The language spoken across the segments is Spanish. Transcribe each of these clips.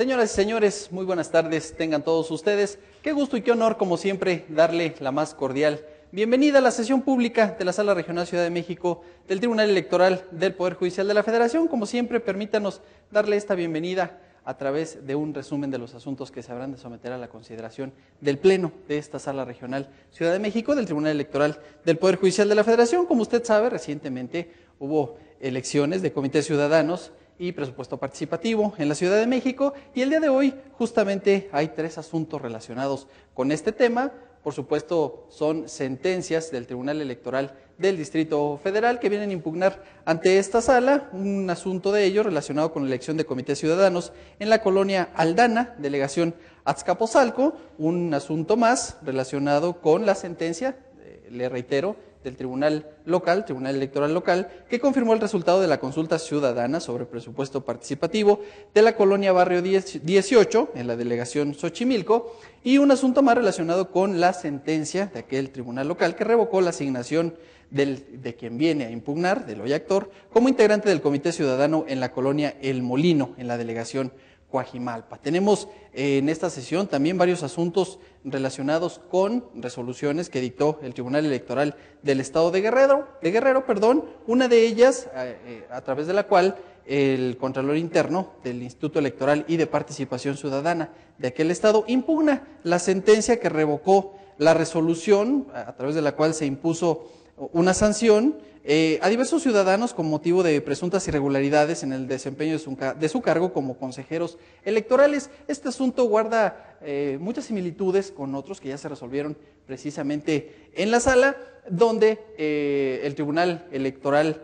Señoras y señores, muy buenas tardes tengan todos ustedes. Qué gusto y qué honor, como siempre, darle la más cordial bienvenida a la sesión pública de la Sala Regional Ciudad de México del Tribunal Electoral del Poder Judicial de la Federación. Como siempre, permítanos darle esta bienvenida a través de un resumen de los asuntos que se habrán de someter a la consideración del Pleno de esta Sala Regional Ciudad de México del Tribunal Electoral del Poder Judicial de la Federación. Como usted sabe, recientemente hubo elecciones de comités ciudadanos y presupuesto participativo en la Ciudad de México. Y el día de hoy justamente hay tres asuntos relacionados con este tema. Por supuesto, son sentencias del Tribunal Electoral del Distrito Federal que vienen a impugnar ante esta sala un asunto de ello relacionado con la elección de comités ciudadanos en la colonia Aldana, delegación Azcapotzalco, un asunto más relacionado con la sentencia, eh, le reitero, del Tribunal Local, Tribunal Electoral Local, que confirmó el resultado de la consulta ciudadana sobre presupuesto participativo de la colonia Barrio 18 en la delegación Xochimilco y un asunto más relacionado con la sentencia de aquel Tribunal Local que revocó la asignación de quien viene a impugnar, del hoy actor, como integrante del Comité Ciudadano en la colonia El Molino en la delegación Coajimalpa. Tenemos eh, en esta sesión también varios asuntos relacionados con resoluciones que dictó el Tribunal Electoral del Estado de Guerrero, de Guerrero, perdón, una de ellas eh, eh, a través de la cual el Contralor Interno del Instituto Electoral y de Participación Ciudadana de aquel estado impugna la sentencia que revocó la resolución a través de la cual se impuso una sanción eh, a diversos ciudadanos con motivo de presuntas irregularidades en el desempeño de su, cargo como consejeros electorales. Este asunto guarda eh, muchas similitudes con otros que ya se resolvieron precisamente en la sala, donde eh, el Tribunal Electoral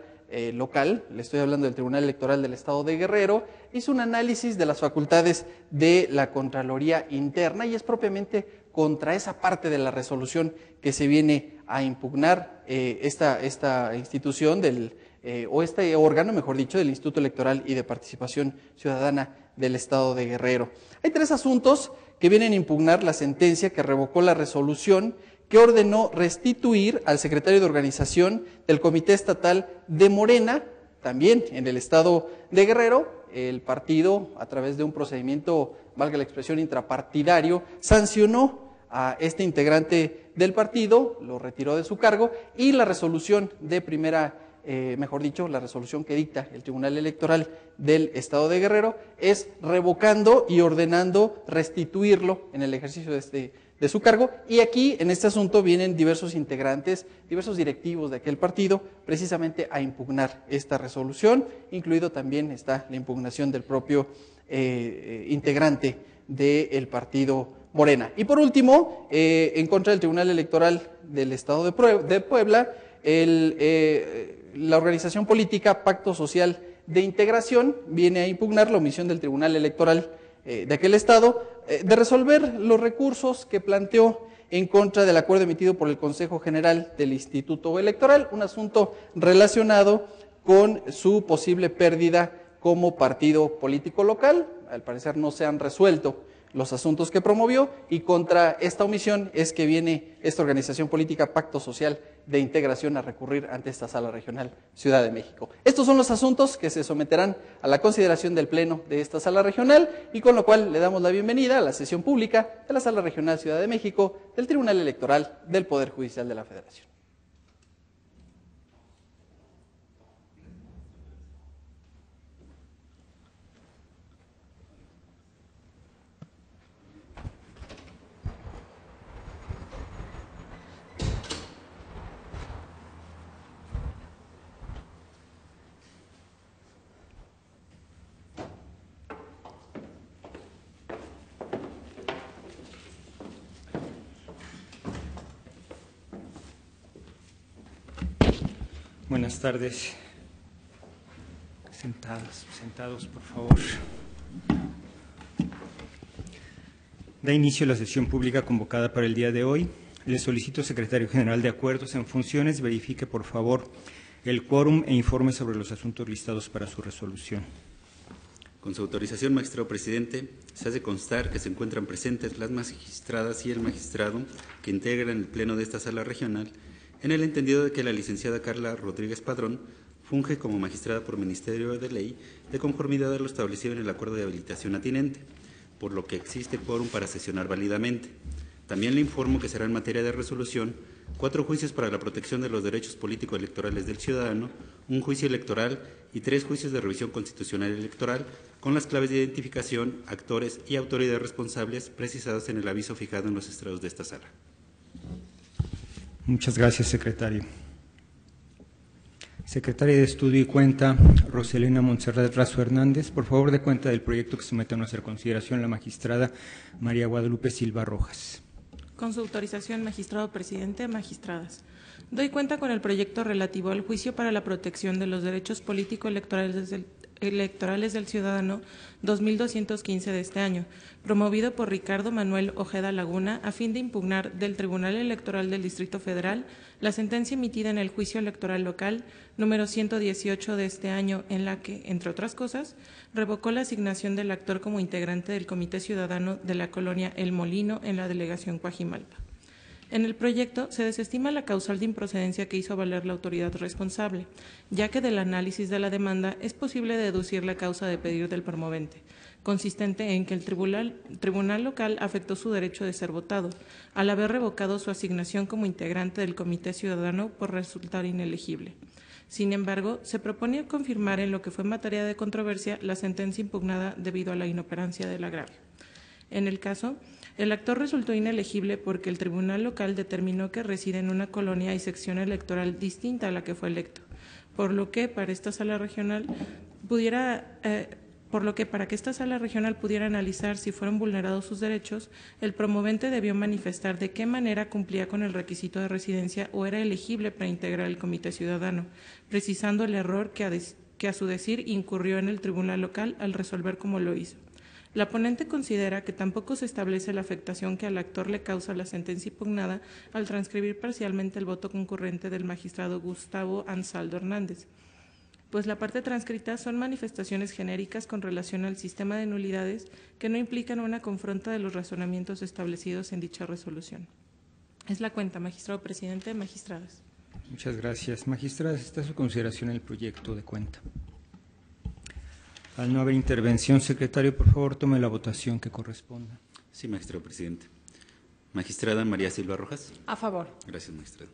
local, le estoy hablando del Tribunal Electoral del Estado de Guerrero, hizo un análisis de las facultades de la Contraloría Interna y es propiamente contra esa parte de la resolución que se viene a impugnar eh, esta, esta, institución del, eh, o este órgano, mejor dicho, del Instituto Electoral y de Participación Ciudadana del Estado de Guerrero. Hay tres asuntos que vienen a impugnar la sentencia que revocó la resolución que ordenó restituir al secretario de organización del Comité Estatal de Morena, también en el Estado de Guerrero, el partido, a través de un procedimiento, valga la expresión, intrapartidario, sancionó a este integrante del partido, lo retiró de su cargo y la resolución de primera, eh, mejor dicho, la resolución que dicta el Tribunal Electoral del Estado de Guerrero es revocando y ordenando restituirlo en el ejercicio de este, de su cargo. Y aquí, en este asunto, vienen diversos integrantes, diversos directivos de aquel partido, precisamente a impugnar esta resolución, incluido también está la impugnación del propio eh, eh, integrante del partido Morena. Y por último, eh, en contra del Tribunal Electoral del Estado de, Puebla, eh, la organización política Pacto Social de Integración viene a impugnar la omisión del Tribunal Electoral eh, de aquel Estado de resolver los recursos que planteó en contra del acuerdo emitido por el Consejo General del Instituto Electoral, un asunto relacionado con su posible pérdida como partido político local. Al parecer no se han resuelto los asuntos que promovió y contra esta omisión es que viene esta organización política Pacto Social de Integración a recurrir ante esta sala regional Ciudad de México. Estos son los asuntos que se someterán a la consideración del Pleno de esta sala regional y con lo cual le damos la bienvenida a la sesión pública de la sala regional Ciudad de México del Tribunal Electoral del Poder Judicial de la Federación. Buenas tardes. Sentados, sentados, por favor. Da inicio la sesión pública convocada para el día de hoy. Le solicito, secretario general de Acuerdos en Funciones, verifique, por favor, el quórum e informe sobre los asuntos listados para su resolución. Con su autorización, magistrado presidente, se hace constar que se encuentran presentes las magistradas y el magistrado que integran el pleno de esta sala regional en el entendido de que la licenciada Carla Rodríguez Padrón funge como magistrada por Ministerio de Ley de conformidad a lo establecido en el acuerdo de habilitación atinente, por lo que existe quórum para sesionar válidamente. También le informo que será en materia de resolución cuatro juicios para la protección de los derechos políticos electorales del ciudadano, un juicio electoral y tres juicios de revisión constitucional electoral con las claves de identificación, actores y autoridades responsables precisadas en el aviso fijado en los estrados de esta sala. Muchas gracias, secretario. Secretaria de Estudio y Cuenta, Roselena Montserrat Razo Hernández, por favor de cuenta del proyecto que somete a nuestra consideración la magistrada María Guadalupe Silva Rojas. Con su autorización, magistrado presidente, magistradas. Doy cuenta con el proyecto relativo al juicio para la protección de los derechos político-electorales desde el electorales del ciudadano 2215 de este año, promovido por Ricardo Manuel Ojeda Laguna a fin de impugnar del Tribunal Electoral del Distrito Federal la sentencia emitida en el juicio electoral local número 118 de este año en la que, entre otras cosas, revocó la asignación del actor como integrante del Comité Ciudadano de la colonia El Molino en la delegación Cuajimalpa. En el proyecto se desestima la causal de improcedencia que hizo valer la autoridad responsable, ya que del análisis de la demanda es posible deducir la causa de pedir del promovente, consistente en que el tribunal, local afectó su derecho de ser votado, al haber revocado su asignación como integrante del Comité Ciudadano por resultar inelegible. Sin embargo, se proponía confirmar en lo que fue materia de controversia la sentencia impugnada debido a la inoperancia del agravio. En el caso, el actor resultó inelegible porque el tribunal local determinó que reside en una colonia y sección electoral distinta a la que fue electo, por lo que para esta sala regional pudiera... Eh, que esta sala regional pudiera analizar si fueron vulnerados sus derechos, el promovente debió manifestar de qué manera cumplía con el requisito de residencia o era elegible para integrar el comité ciudadano, precisando el error que a, su decir incurrió en el tribunal local al resolver como lo hizo. La ponente considera que tampoco se establece la afectación que al actor le causa la sentencia impugnada al transcribir parcialmente el voto concurrente del magistrado Gustavo Ansaldo Hernández, pues la parte transcrita son manifestaciones genéricas con relación al sistema de nulidades que no implican una confronta de los razonamientos establecidos en dicha resolución. Es la cuenta, magistrado presidente, magistradas. Muchas gracias. Magistradas, está su consideración el proyecto de cuenta. Al no haber intervención, secretario, por favor, tome la votación que corresponda. Sí, magistrado presidente. Magistrada María Silva Rojas. A favor. Gracias, magistrado.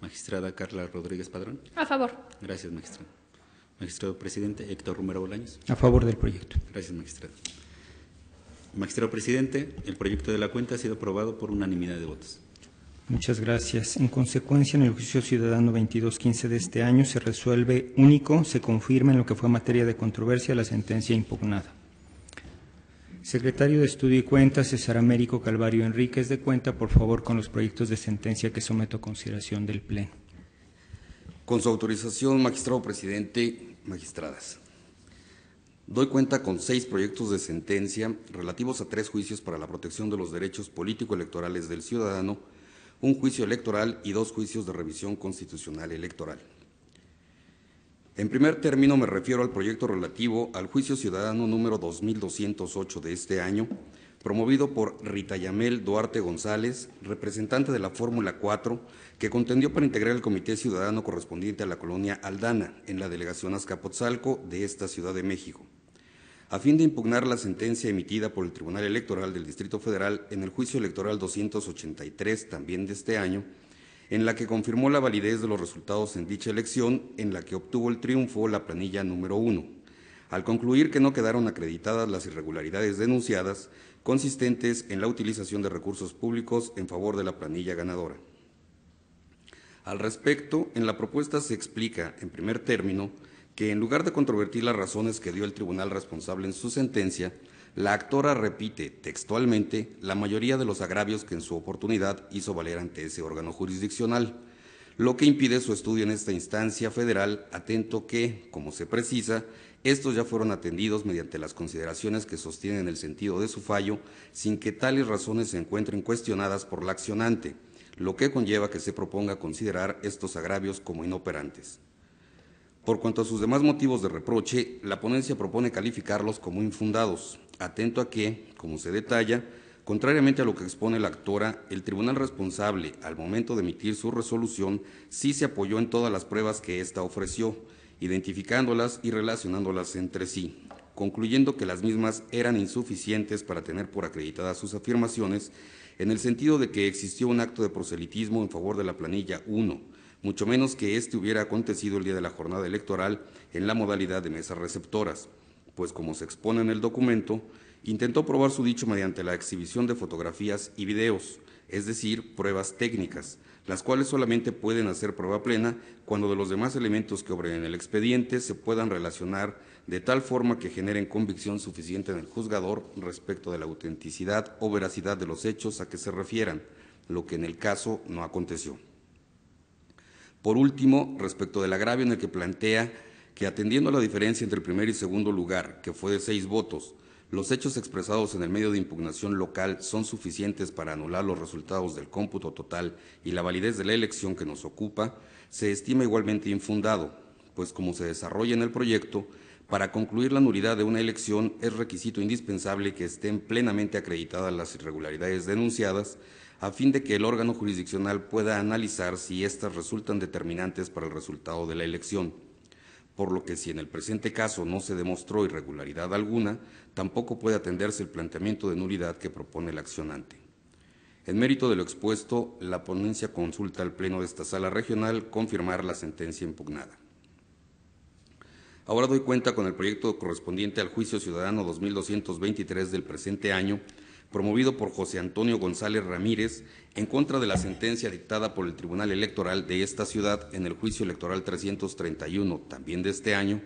Magistrada Carla Rodríguez Padrón. A favor. Gracias, magistrado. Magistrado presidente Héctor Romero Bolaños. A favor del proyecto. Gracias, magistrado. Magistrado presidente, el proyecto de la cuenta ha sido aprobado por unanimidad de votos. Muchas gracias. En consecuencia, en el juicio ciudadano 2215 de este año se resuelve único, se confirma en lo que fue materia de controversia la sentencia impugnada. Secretario de Estudio y Cuentas, César Américo Calvario Enríquez, de cuenta, por favor, con los proyectos de sentencia que someto a consideración del Pleno. Con su autorización, magistrado presidente, magistradas. Doy cuenta con seis proyectos de sentencia relativos a tres juicios para la protección de los derechos político-electorales del ciudadano un juicio electoral y dos juicios de revisión constitucional electoral. En primer término me refiero al proyecto relativo al juicio ciudadano número 2208 de este año, promovido por Rita Yamel Duarte González, representante de la Fórmula 4, que contendió para integrar el Comité Ciudadano correspondiente a la colonia Aldana, en la delegación Azcapotzalco de esta Ciudad de México a fin de impugnar la sentencia emitida por el Tribunal Electoral del Distrito Federal en el juicio electoral 283 también de este año, en la que confirmó la validez de los resultados en dicha elección, en la que obtuvo el triunfo la planilla número 1 al concluir que no quedaron acreditadas las irregularidades denunciadas consistentes en la utilización de recursos públicos en favor de la planilla ganadora. Al respecto, en la propuesta se explica, en primer término, que en lugar de controvertir las razones que dio el tribunal responsable en su sentencia, la actora repite textualmente la mayoría de los agravios que en su oportunidad hizo valer ante ese órgano jurisdiccional, lo que impide su estudio en esta instancia federal, atento que, como se precisa, estos ya fueron atendidos mediante las consideraciones que sostienen el sentido de su fallo, sin que tales razones se encuentren cuestionadas por la accionante, lo que conlleva que se proponga considerar estos agravios como inoperantes. Por cuanto a sus demás motivos de reproche, la ponencia propone calificarlos como infundados, atento a que, como se detalla, Contrariamente a lo que expone la actora, el tribunal responsable, al momento de emitir su resolución, sí se apoyó en todas las pruebas que ésta ofreció, identificándolas y relacionándolas entre sí, concluyendo que las mismas eran insuficientes para tener por acreditadas sus afirmaciones, en el sentido de que existió un acto de proselitismo en favor de la planilla 1, mucho menos que este hubiera acontecido el día de la jornada electoral en la modalidad de mesas receptoras, pues como se expone en el documento, intentó probar su dicho mediante la exhibición de fotografías y videos, es decir, pruebas técnicas, las cuales solamente pueden hacer prueba plena cuando de los demás elementos que obren en el expediente se puedan relacionar de tal forma que generen convicción suficiente en el juzgador respecto de la autenticidad o veracidad de los hechos a que se refieran, lo que en el caso no aconteció. Por último, respecto del agravio en el que plantea que atendiendo a la diferencia entre el primer y segundo lugar, que fue de seis votos, los hechos expresados en el medio de impugnación local son suficientes para anular los resultados del cómputo total y la validez de la elección que nos ocupa, se estima igualmente infundado, pues como se desarrolla en el proyecto, para concluir la nulidad de una elección es requisito indispensable que estén plenamente acreditadas las irregularidades denunciadas a fin de que el órgano jurisdiccional pueda analizar si éstas resultan determinantes para el resultado de la elección. Por lo que si en el presente caso no se demostró irregularidad alguna, tampoco puede atenderse el planteamiento de nulidad que propone el accionante. En mérito de lo expuesto, la ponencia consulta al Pleno de esta Sala Regional confirmar la sentencia impugnada. Ahora doy cuenta con el proyecto correspondiente al Juicio Ciudadano 2223 del presente año, promovido por José Antonio González Ramírez en contra de la sentencia dictada por el Tribunal Electoral de esta ciudad en el juicio electoral 331, también de este año,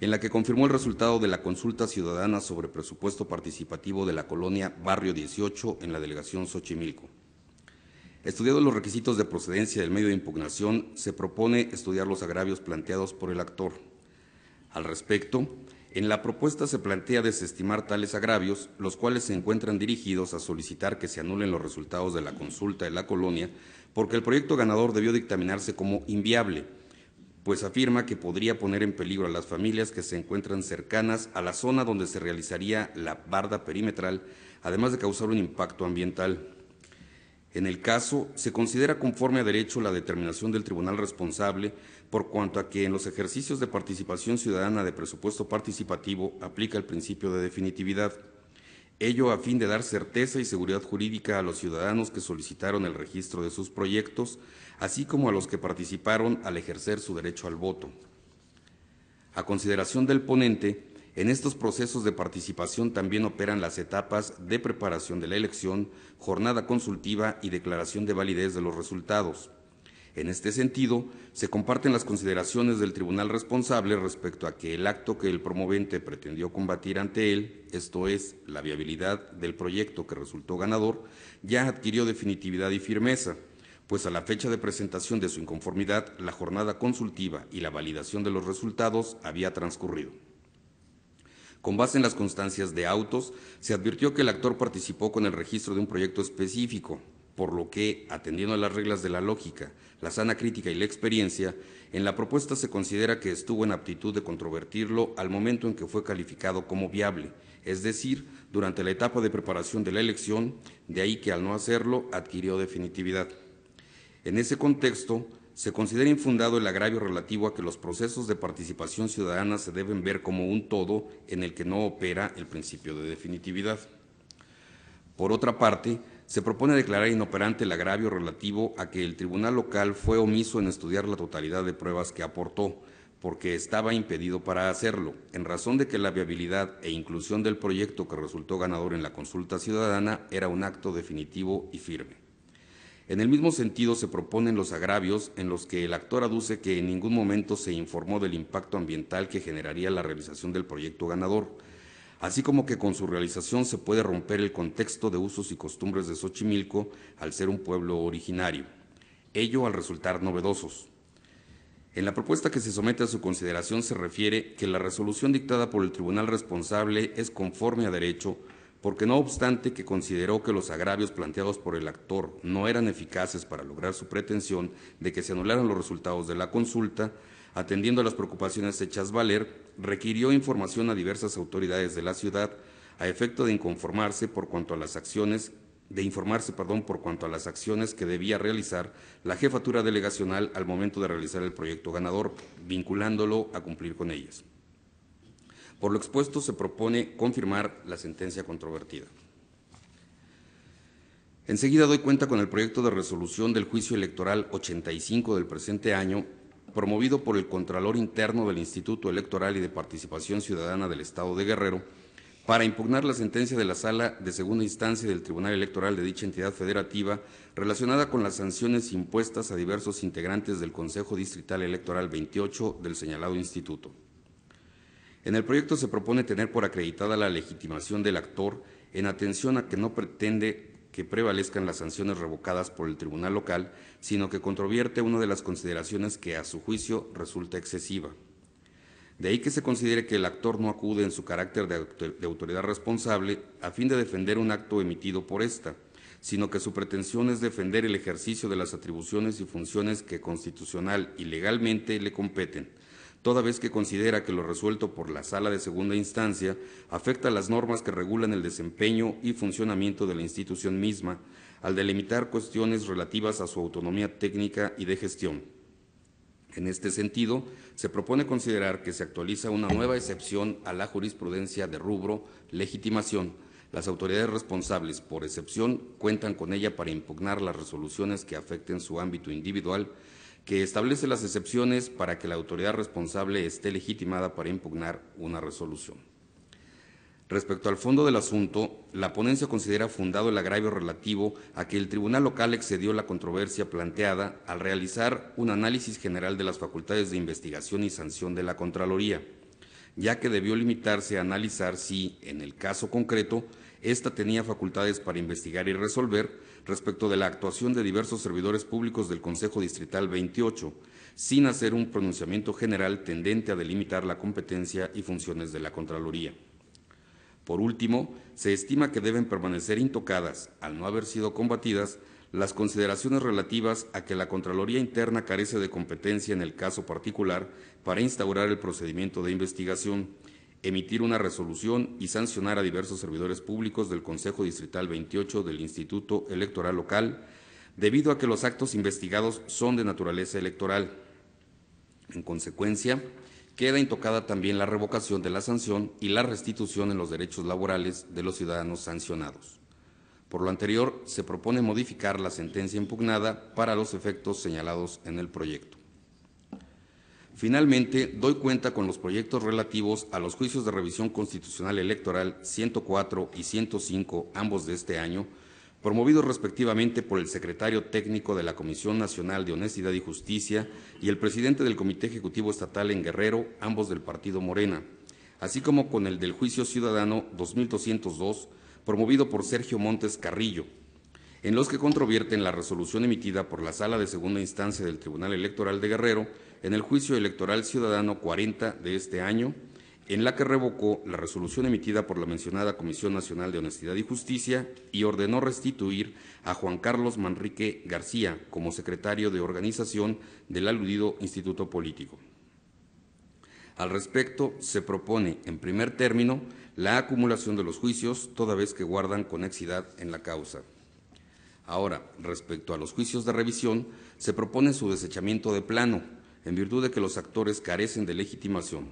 en la que confirmó el resultado de la consulta ciudadana sobre presupuesto participativo de la colonia Barrio 18 en la delegación Xochimilco. Estudiados los requisitos de procedencia del medio de impugnación, se propone estudiar los agravios planteados por el actor. Al respecto, en la propuesta se plantea desestimar tales agravios, los cuales se encuentran dirigidos a solicitar que se anulen los resultados de la consulta de la colonia, porque el proyecto ganador debió dictaminarse como inviable, pues afirma que podría poner en peligro a las familias que se encuentran cercanas a la zona donde se realizaría la barda perimetral, además de causar un impacto ambiental. En el caso, se considera conforme a derecho la determinación del tribunal responsable por cuanto a que en los ejercicios de participación ciudadana de presupuesto participativo aplica el principio de definitividad. Ello a fin de dar certeza y seguridad jurídica a los ciudadanos que solicitaron el registro de sus proyectos, así como a los que participaron al ejercer su derecho al voto. A consideración del ponente, en estos procesos de participación también operan las etapas de preparación de la elección, jornada consultiva y declaración de validez de los resultados. En este sentido, se comparten las consideraciones del tribunal responsable respecto a que el acto que el promovente pretendió combatir ante él, esto es, la viabilidad del proyecto que resultó ganador, ya adquirió definitividad y firmeza, pues a la fecha de presentación de su inconformidad, la jornada consultiva y la validación de los resultados había transcurrido. Con base en las constancias de autos, se advirtió que el actor participó con el registro de un proyecto específico, por lo que, atendiendo a las reglas de la lógica, la sana crítica y la experiencia, en la propuesta se considera que estuvo en aptitud de controvertirlo al momento en que fue calificado como viable, es decir, durante la etapa de preparación de la elección, de ahí que al no hacerlo adquirió definitividad. En ese contexto, se considera infundado el agravio relativo a que los procesos de participación ciudadana se deben ver como un todo en el que no opera el principio de definitividad. Por otra parte, se propone declarar inoperante el agravio relativo a que el tribunal local fue omiso en estudiar la totalidad de pruebas que aportó, porque estaba impedido para hacerlo, en razón de que la viabilidad e inclusión del proyecto que resultó ganador en la consulta ciudadana era un acto definitivo y firme. En el mismo sentido se proponen los agravios en los que el actor aduce que en ningún momento se informó del impacto ambiental que generaría la realización del proyecto ganador, así como que con su realización se puede romper el contexto de usos y costumbres de Xochimilco al ser un pueblo originario, ello al resultar novedosos. En la propuesta que se somete a su consideración se refiere que la resolución dictada por el tribunal responsable es conforme a derecho porque no obstante que consideró que los agravios planteados por el actor no eran eficaces para lograr su pretensión de que se anularan los resultados de la consulta, atendiendo a las preocupaciones hechas valer, requirió información a diversas autoridades de la ciudad a efecto de inconformarse por cuanto a las acciones de informarse, perdón, por cuanto a las acciones que debía realizar la jefatura delegacional al momento de realizar el proyecto ganador, vinculándolo a cumplir con ellas. Por lo expuesto, se propone confirmar la sentencia controvertida. Enseguida doy cuenta con el proyecto de resolución del juicio electoral 85 del presente año, promovido por el Contralor Interno del Instituto Electoral y de Participación Ciudadana del Estado de Guerrero, para impugnar la sentencia de la Sala de Segunda Instancia del Tribunal Electoral de dicha entidad federativa relacionada con las sanciones impuestas a diversos integrantes del Consejo Distrital Electoral 28 del señalado instituto. En el proyecto se propone tener por acreditada la legitimación del actor en atención a que no pretende que prevalezcan las sanciones revocadas por el tribunal local, sino que controvierte una de las consideraciones que a su juicio resulta excesiva. De ahí que se considere que el actor no acude en su carácter de autoridad responsable a fin de defender un acto emitido por esta, sino que su pretensión es defender el ejercicio de las atribuciones y funciones que constitucional y legalmente le competen, toda vez que considera que lo resuelto por la sala de segunda instancia afecta las normas que regulan el desempeño y funcionamiento de la institución misma, al delimitar cuestiones relativas a su autonomía técnica y de gestión. En este sentido, se propone considerar que se actualiza una nueva excepción a la jurisprudencia de rubro legitimación. Las autoridades responsables, por excepción, cuentan con ella para impugnar las resoluciones que afecten su ámbito individual que establece las excepciones para que la autoridad responsable esté legitimada para impugnar una resolución. Respecto al fondo del asunto, la ponencia considera fundado el agravio relativo a que el Tribunal Local excedió la controversia planteada al realizar un análisis general de las facultades de investigación y sanción de la Contraloría, ya que debió limitarse a analizar si, en el caso concreto, esta tenía facultades para investigar y resolver respecto de la actuación de diversos servidores públicos del Consejo Distrital 28, sin hacer un pronunciamiento general tendente a delimitar la competencia y funciones de la Contraloría. Por último, se estima que deben permanecer intocadas, al no haber sido combatidas, las consideraciones relativas a que la Contraloría Interna carece de competencia en el caso particular para instaurar el procedimiento de investigación emitir una resolución y sancionar a diversos servidores públicos del Consejo Distrital 28 del Instituto Electoral Local, debido a que los actos investigados son de naturaleza electoral. En consecuencia, queda intocada también la revocación de la sanción y la restitución en los derechos laborales de los ciudadanos sancionados. Por lo anterior, se propone modificar la sentencia impugnada para los efectos señalados en el proyecto. Finalmente, doy cuenta con los proyectos relativos a los juicios de revisión constitucional electoral 104 y 105, ambos de este año, promovidos respectivamente por el secretario técnico de la Comisión Nacional de Honestidad y Justicia y el presidente del Comité Ejecutivo Estatal en Guerrero, ambos del Partido Morena, así como con el del Juicio Ciudadano 2202, promovido por Sergio Montes Carrillo, en los que controvierten la resolución emitida por la Sala de Segunda Instancia del Tribunal Electoral de Guerrero, en el juicio electoral ciudadano 40 de este año, en la que revocó la resolución emitida por la mencionada Comisión Nacional de Honestidad y Justicia y ordenó restituir a Juan Carlos Manrique García como secretario de organización del aludido Instituto Político. Al respecto, se propone, en primer término, la acumulación de los juicios, toda vez que guardan conexidad en la causa. Ahora, respecto a los juicios de revisión, se propone su desechamiento de plano, en virtud de que los actores carecen de legitimación.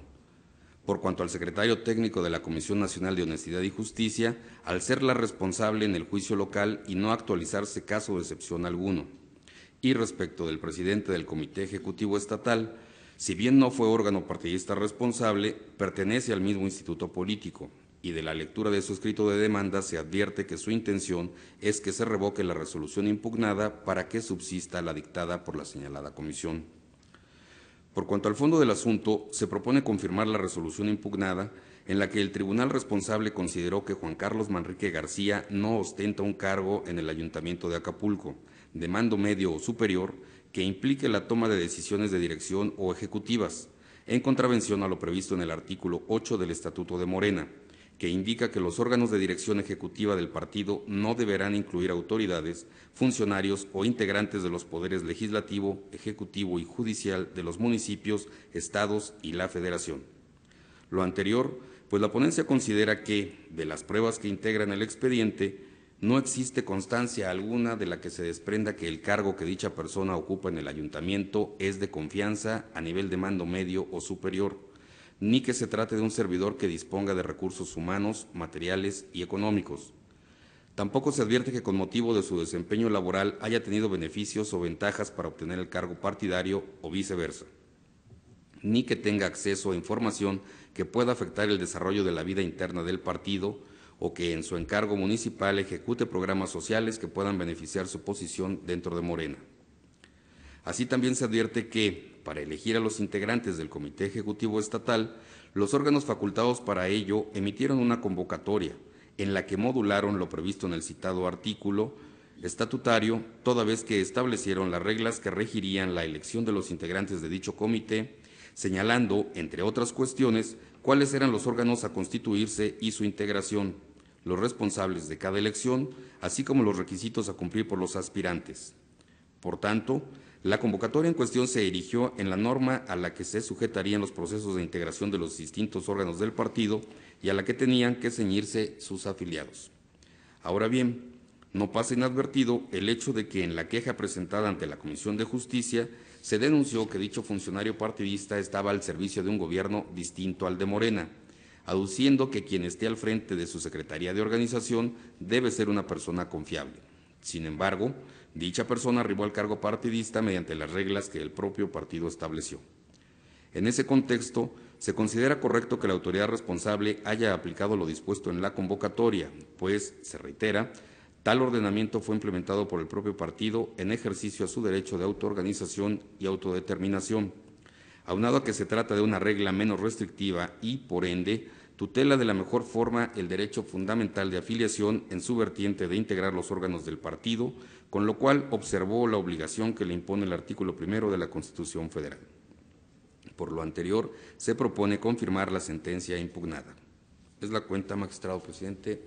Por cuanto al secretario técnico de la Comisión Nacional de Honestidad y Justicia, al ser la responsable en el juicio local y no actualizarse caso de excepción alguno. Y respecto del presidente del Comité Ejecutivo Estatal, si bien no fue órgano partidista responsable, pertenece al mismo instituto político, y de la lectura de su escrito de demanda se advierte que su intención es que se revoque la resolución impugnada para que subsista la dictada por la señalada comisión. Por cuanto al fondo del asunto, se propone confirmar la resolución impugnada en la que el tribunal responsable consideró que Juan Carlos Manrique García no ostenta un cargo en el Ayuntamiento de Acapulco, de mando medio o superior, que implique la toma de decisiones de dirección o ejecutivas, en contravención a lo previsto en el artículo 8 del Estatuto de Morena que indica que los órganos de dirección ejecutiva del partido no deberán incluir autoridades, funcionarios o integrantes de los poderes legislativo, ejecutivo y judicial de los municipios, estados y la federación. Lo anterior, pues la ponencia considera que, de las pruebas que integran el expediente, no existe constancia alguna de la que se desprenda que el cargo que dicha persona ocupa en el ayuntamiento es de confianza a nivel de mando medio o superior ni que se trate de un servidor que disponga de recursos humanos, materiales y económicos. Tampoco se advierte que con motivo de su desempeño laboral haya tenido beneficios o ventajas para obtener el cargo partidario o viceversa, ni que tenga acceso a información que pueda afectar el desarrollo de la vida interna del partido o que en su encargo municipal ejecute programas sociales que puedan beneficiar su posición dentro de Morena. Así también se advierte que para elegir a los integrantes del Comité Ejecutivo Estatal, los órganos facultados para ello emitieron una convocatoria en la que modularon lo previsto en el citado artículo estatutario, toda vez que establecieron las reglas que regirían la elección de los integrantes de dicho comité, señalando, entre otras cuestiones, cuáles eran los órganos a constituirse y su integración, los responsables de cada elección, así como los requisitos a cumplir por los aspirantes. Por tanto, la convocatoria en cuestión se erigió en la norma a la que se sujetarían los procesos de integración de los distintos órganos del partido y a la que tenían que ceñirse sus afiliados. Ahora bien, no pasa inadvertido el hecho de que en la queja presentada ante la Comisión de Justicia se denunció que dicho funcionario partidista estaba al servicio de un gobierno distinto al de Morena, aduciendo que quien esté al frente de su Secretaría de Organización debe ser una persona confiable. Sin embargo, Dicha persona arribó al cargo partidista mediante las reglas que el propio partido estableció. En ese contexto, se considera correcto que la autoridad responsable haya aplicado lo dispuesto en la convocatoria, pues, se reitera, tal ordenamiento fue implementado por el propio partido en ejercicio a su derecho de autoorganización y autodeterminación, aunado a que se trata de una regla menos restrictiva y, por ende, tutela de la mejor forma el derecho fundamental de afiliación en su vertiente de integrar los órganos del partido, con lo cual observó la obligación que le impone el artículo primero de la Constitución Federal. Por lo anterior, se propone confirmar la sentencia impugnada. Es la cuenta, magistrado presidente.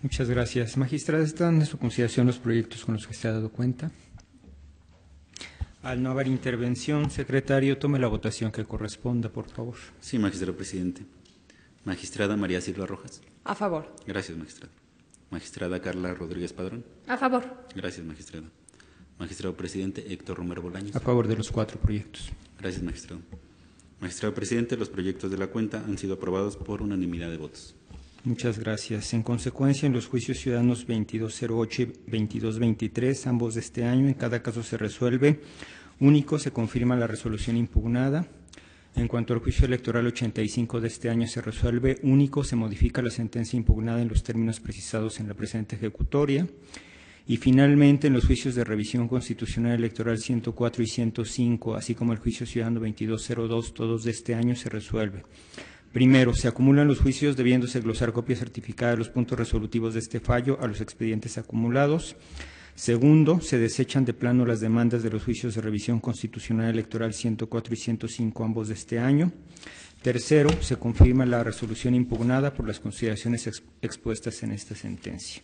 Muchas gracias. Magistrada, ¿están en su consideración los proyectos con los que se ha dado cuenta? Al no haber intervención, secretario, tome la votación que corresponda, por favor. Sí, magistrado presidente. Magistrada María Silva Rojas. A favor. Gracias, magistrado. Magistrada Carla Rodríguez Padrón. A favor. Gracias, magistrado. Magistrado presidente Héctor Romero Bolaños. A favor de los cuatro proyectos. Gracias, magistrado. Magistrado presidente, los proyectos de la cuenta han sido aprobados por unanimidad de votos. Muchas gracias. En consecuencia, en los juicios ciudadanos 2208 y 2223, ambos de este año, en cada caso se resuelve. Único, se confirma la resolución impugnada. En cuanto al juicio electoral 85 de este año se resuelve. Único, se modifica la sentencia impugnada en los términos precisados en la presente ejecutoria. Y finalmente, en los juicios de revisión constitucional electoral 104 y 105, así como el juicio ciudadano 2202, todos de este año se resuelve. Primero, se acumulan los juicios debiéndose glosar copia certificada de los puntos resolutivos de este fallo a los expedientes acumulados. Segundo, se desechan de plano las demandas de los juicios de revisión constitucional electoral 104 y 105, ambos de este año. Tercero, se confirma la resolución impugnada por las consideraciones expuestas en esta sentencia.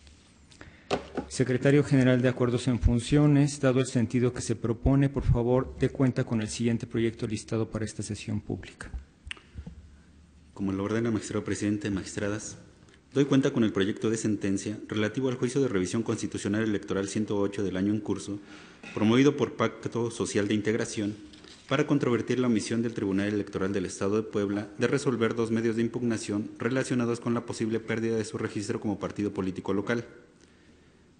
Secretario General de Acuerdos en Funciones, dado el sentido que se propone, por favor, dé cuenta con el siguiente proyecto listado para esta sesión pública como lo ordena el magistrado presidente, de magistradas, doy cuenta con el proyecto de sentencia relativo al juicio de revisión constitucional electoral 108 del año en curso, promovido por Pacto Social de Integración, para controvertir la omisión del Tribunal Electoral del Estado de Puebla de resolver dos medios de impugnación relacionados con la posible pérdida de su registro como partido político local.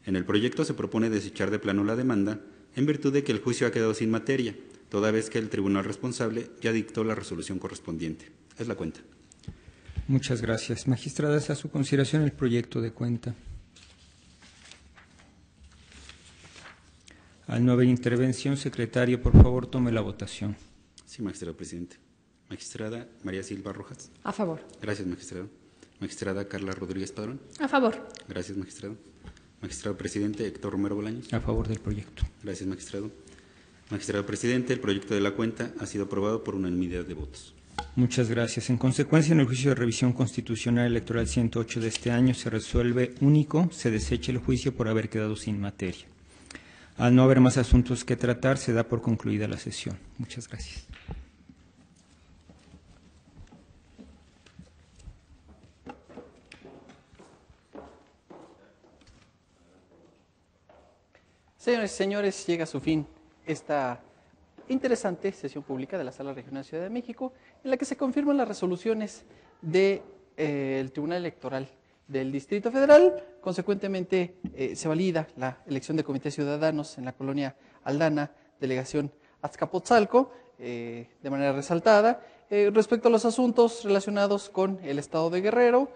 En el proyecto se propone desechar de plano la demanda en virtud de que el juicio ha quedado sin materia, toda vez que el tribunal responsable ya dictó la resolución correspondiente. Es la cuenta. Muchas gracias. Magistradas, a su consideración el proyecto de cuenta. Al no haber intervención, secretario, por favor, tome la votación. Sí, magistrado presidente. Magistrada María Silva Rojas. A favor. Gracias, magistrado. Magistrada Carla Rodríguez Padrón. A favor. Gracias, magistrado. Magistrado presidente Héctor Romero Bolaños. A favor del proyecto. Gracias, magistrado. Magistrado presidente, el proyecto de la cuenta ha sido aprobado por unanimidad de votos. Muchas gracias. En consecuencia, en el juicio de revisión constitucional electoral 108 de este año se resuelve único, se desecha el juicio por haber quedado sin materia. Al no haber más asuntos que tratar, se da por concluida la sesión. Muchas gracias. Señores y señores, llega a su fin esta interesante sesión pública de la Sala Regional Ciudad de México, en la que se confirman las resoluciones del de, eh, Tribunal Electoral del Distrito Federal. Consecuentemente, eh, se valida la elección de Comité Ciudadanos en la colonia Aldana, delegación Azcapotzalco, eh, de manera resaltada. respecto a los asuntos relacionados con el Estado de Guerrero,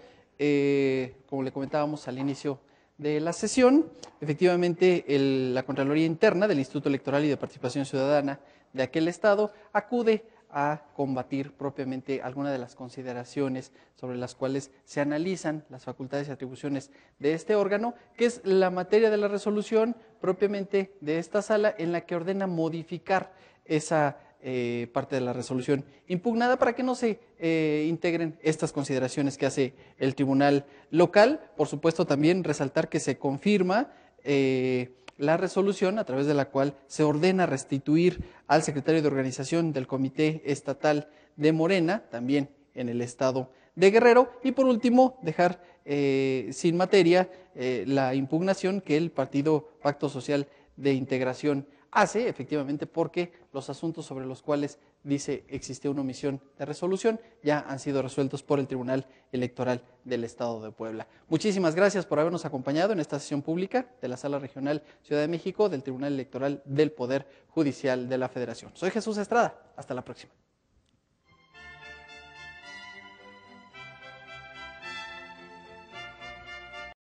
como le comentábamos al inicio de la sesión. Efectivamente, la Contraloría Interna del Instituto Electoral y de Participación Ciudadana de aquel Estado acude a combatir propiamente alguna de las consideraciones sobre las cuales se analizan las facultades y atribuciones de este órgano, que es la materia de la resolución propiamente de esta sala en la que ordena modificar esa eh, parte de la resolución impugnada para que no se eh, integren estas consideraciones que hace el tribunal local. Por supuesto, también resaltar que se confirma eh, la resolución a través de la cual se ordena restituir al secretario de organización del Comité Estatal de Morena, también en el estado de Guerrero, y por último dejar eh, sin materia eh, la impugnación que el Partido Pacto Social de Integración hace, efectivamente, porque los asuntos sobre los cuales dice existe una omisión de resolución, ya han sido resueltos por el Tribunal Electoral del Estado de Puebla. Muchísimas gracias por habernos acompañado en esta sesión pública de la Sala Regional Ciudad de México del Tribunal Electoral del Poder Judicial de la Federación. Soy Jesús Estrada, hasta la próxima.